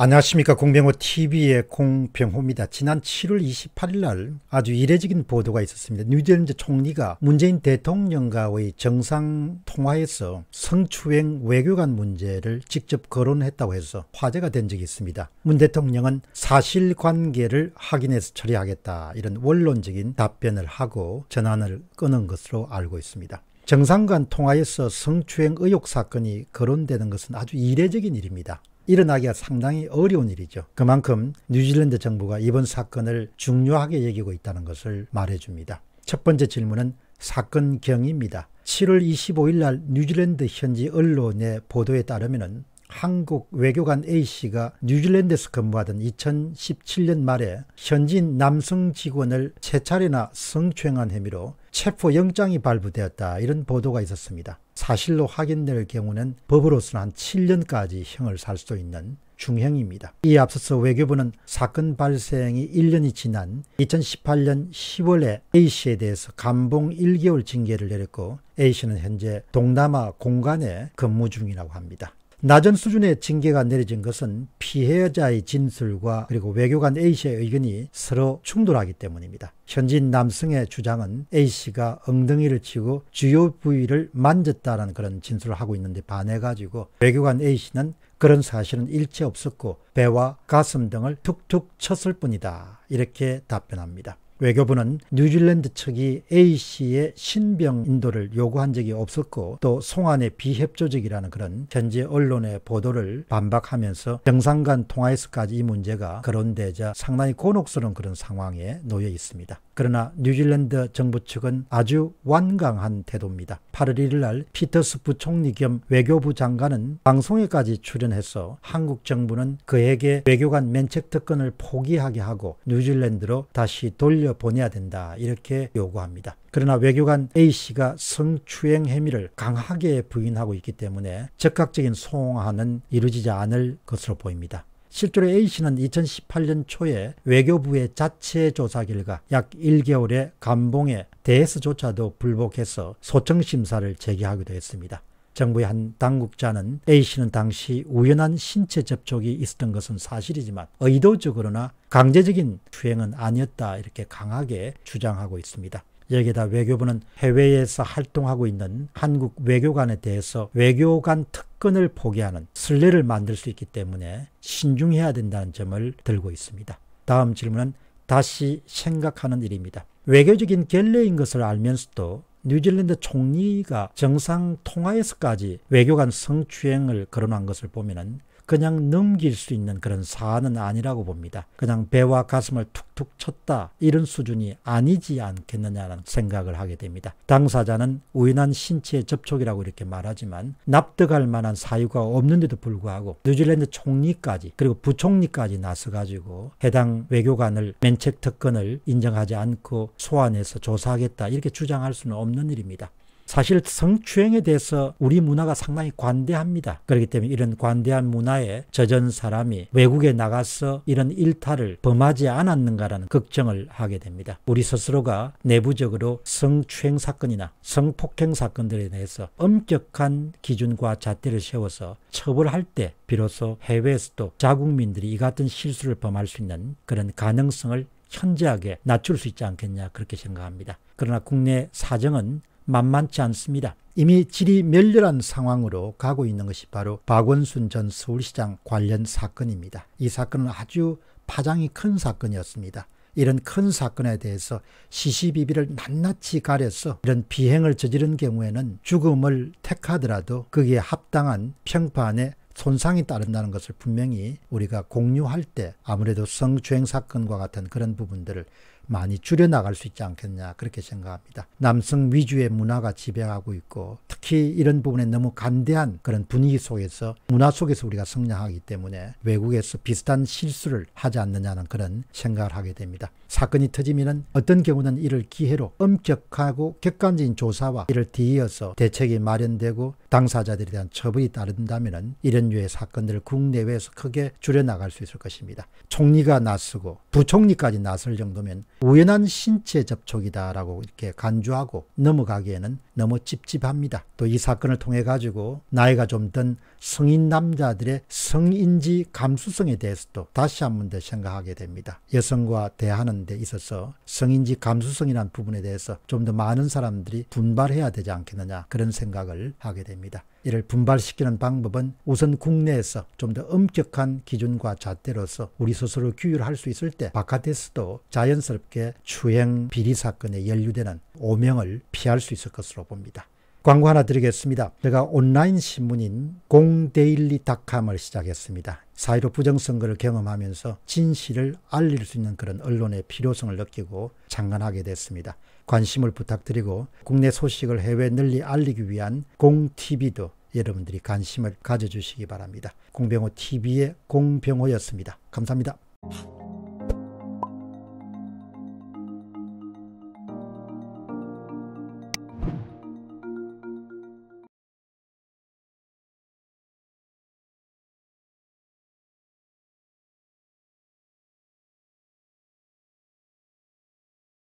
안녕하십니까 공병호 TV의 공병호입니다. 지난 7월 28일 날 아주 이례적인 보도가 있었습니다. 뉴질랜드 총리가 문재인 대통령과의 정상 통화에서 성추행 외교관 문제를 직접 거론했다고 해서 화제가 된 적이 있습니다. 문 대통령은 사실관계를 확인해서 처리하겠다 이런 원론적인 답변을 하고 전환을 끊은 것으로 알고 있습니다. 정상 간 통화에서 성추행 의혹 사건이 거론되는 것은 아주 이례적인 일입니다. 일어나기가 상당히 어려운 일이죠. 그만큼 뉴질랜드 정부가 이번 사건을 중요하게 여기고 있다는 것을 말해줍니다. 첫 번째 질문은 사건 경위입니다. 7월 25일 날 뉴질랜드 현지 언론의 보도에 따르면 한국 외교관 A씨가 뉴질랜드에서 근무하던 2017년 말에 현지인 남성 직원을 세 차례나 성추행한 혐의로 체포영장이 발부되었다 이런 보도가 있었습니다. 사실로 확인될 경우는 법으로서는 한 7년까지 형을 살 수도 있는 중형입니다. 이 앞서서 외교부는 사건 발생이 1년이 지난 2018년 10월에 A씨에 대해서 감봉 1개월 징계를 내렸고 A씨는 현재 동남아 공간에 근무 중이라고 합니다. 낮은 수준의 징계가 내려진 것은 피해자의 진술과 그리고 외교관 A씨의 의견이 서로 충돌하기 때문입니다. 현지인 남성의 주장은 A씨가 엉덩이를 치고 주요 부위를 만졌다는 그런 진술을 하고 있는데 반해가지고 외교관 A씨는 그런 사실은 일체 없었고 배와 가슴 등을 툭툭 쳤을 뿐이다. 이렇게 답변합니다. 외교부는 뉴질랜드 측이 A씨의 신병 인도를 요구한 적이 없었고 또송환의 비협조적이라는 그런 현재 언론의 보도를 반박하면서 정상 간 통화에서까지 이 문제가 거론되자 상당히 곤혹스러운 그런 상황에 놓여 있습니다. 그러나 뉴질랜드 정부 측은 아주 완강한 태도입니다. 8월 1일 날 피터스 프총리겸 외교부 장관은 방송에까지 출연해서 한국 정부는 그에게 외교관 면책 특권을 포기하게 하고 뉴질랜드로 다시 돌려보내야 된다 이렇게 요구합니다. 그러나 외교관 A씨가 성추행 혐의를 강하게 부인하고 있기 때문에 적극적인 소응하는 이루어지지 않을 것으로 보입니다. 실제로 A씨는 2018년 초에 외교부의 자체 조사 결과 약 1개월의 감봉에 대해서조차도 불복해서 소청심사를 제기하기도 했습니다. 정부의 한 당국자는 A씨는 당시 우연한 신체 접촉이 있었던 것은 사실이지만 의도적으로나 강제적인 추행은 아니었다 이렇게 강하게 주장하고 있습니다. 여기에다 외교부는 해외에서 활동하고 있는 한국 외교관에 대해서 외교관 특 끈을 포기하는 순례를 만들 수 있기 때문에 신중해야 된다는 점을 들고 있습니다. 다음 질문은 다시 생각하는 일입니다. 외교적인 결례인 것을 알면서도 뉴질랜드 총리가 정상 통화에서까지 외교관 성추행을 거론한 것을 보면 그냥 넘길 수 있는 그런 사안은 아니라고 봅니다. 그냥 배와 가슴을 툭툭 쳤다 이런 수준이 아니지 않겠느냐는 생각을 하게 됩니다. 당사자는 우연한 신체 접촉이라고 이렇게 말하지만 납득할 만한 사유가 없는데도 불구하고 뉴질랜드 총리까지 그리고 부총리까지 나서가지고 해당 외교관을 면책 특권을 인정하지 않고 소환해서 조사하겠다 이렇게 주장할 수는 없는 일입니다. 사실 성추행에 대해서 우리 문화가 상당히 관대합니다. 그렇기 때문에 이런 관대한 문화에 젖은 사람이 외국에 나가서 이런 일탈을 범하지 않았는가라는 걱정을 하게 됩니다. 우리 스스로가 내부적으로 성추행 사건이나 성폭행 사건들에 대해서 엄격한 기준과 잣대를 세워서 처벌할 때 비로소 해외에서도 자국민들이 이 같은 실수를 범할 수 있는 그런 가능성을 현저하게 낮출 수 있지 않겠냐 그렇게 생각합니다. 그러나 국내 사정은 만만치 않습니다. 이미 질이 멸렬한 상황으로 가고 있는 것이 바로 박원순 전 서울시장 관련 사건입니다. 이 사건은 아주 파장이 큰 사건이었습니다. 이런 큰 사건에 대해서 시시비비를 낱낱이 가려서 이런 비행을 저지른 경우에는 죽음을 택하더라도 거기에 합당한 평판에 손상이 따른다는 것을 분명히 우리가 공유할 때 아무래도 성추행 사건과 같은 그런 부분들을 많이 줄여나갈 수 있지 않겠냐 그렇게 생각합니다. 남성 위주의 문화가 지배하고 있고 특히 이런 부분에 너무 간대한 그런 분위기 속에서 문화 속에서 우리가 성장하기 때문에 외국에서 비슷한 실수를 하지 않느냐는 그런 생각을 하게 됩니다. 사건이 터지면 어떤 경우는 이를 기회로 엄격하고 객관적인 조사와 이를 뒤이어서 대책이 마련되고 당사자들에 대한 처벌이 따른다면 이런 류의 사건들을 국내외에서 크게 줄여나갈 수 있을 것입니다. 총리가 나서고 부총리까지 나설 정도면 우연한 신체 접촉이다라고 이렇게 간주하고 넘어가기에는 너무 찝찝합니다. 또 이 사건을 통해 가지고 나이가 좀 든 성인 남자들의 성인지 감수성에 대해서도 다시 한 번 더 생각하게 됩니다. 여성과 대하는 데 있어서 성인지 감수성이란 부분에 대해서 좀 더 많은 사람들이 분발해야 되지 않겠느냐 그런 생각을 하게 됩니다. 이를 분발시키는 방법은 우선 국내에서 좀 더 엄격한 기준과 잣대로서 우리 스스로 규율할 수 있을 때 바깥에서도 자연스럽게 추행 비리 사건에 연루되는 오명을 피할 수 있을 것으로 봅니다. 광고 하나 드리겠습니다. 제가 온라인 신문인 공데일리닷컴을 시작했습니다. 사회로 부정선거를 경험하면서 진실을 알릴 수 있는 그런 언론의 필요성을 느끼고 장관하게 됐습니다. 관심을 부탁드리고 국내 소식을 해외 널리 알리기 위한 공TV도 여러분들이 관심을 가져주시기 바랍니다. 공병호 TV의 공병호였습니다. 감사합니다.